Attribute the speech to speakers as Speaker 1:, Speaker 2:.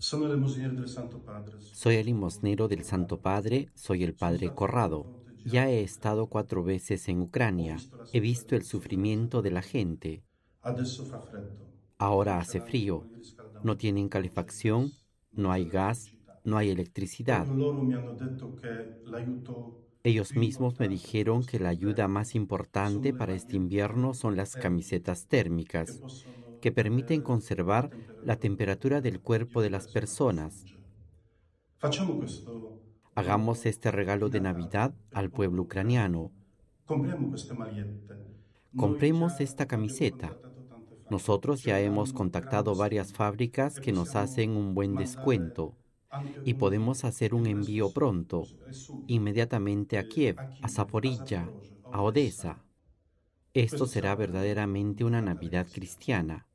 Speaker 1: Soy el
Speaker 2: limosnero del Santo Padre, soy el Padre Corrado. Ya he estado cuatro veces en Ucrania, he visto el sufrimiento de la gente.
Speaker 3: Ahora hace frío, no
Speaker 2: tienen calefacción, no hay gas, no hay electricidad. Ellos mismos me dijeron que la ayuda más importante para este invierno son las camisetas térmicas que permiten conservar la temperatura del cuerpo de las personas. Hagamos este regalo de Navidad al pueblo ucraniano. Compremos esta camiseta. Nosotros ya hemos contactado varias fábricas que nos hacen un buen descuento y podemos hacer un envío pronto, inmediatamente a Kiev, a Zaporilla, a Odessa. Esto pues será verdaderamente una Navidad cristiana.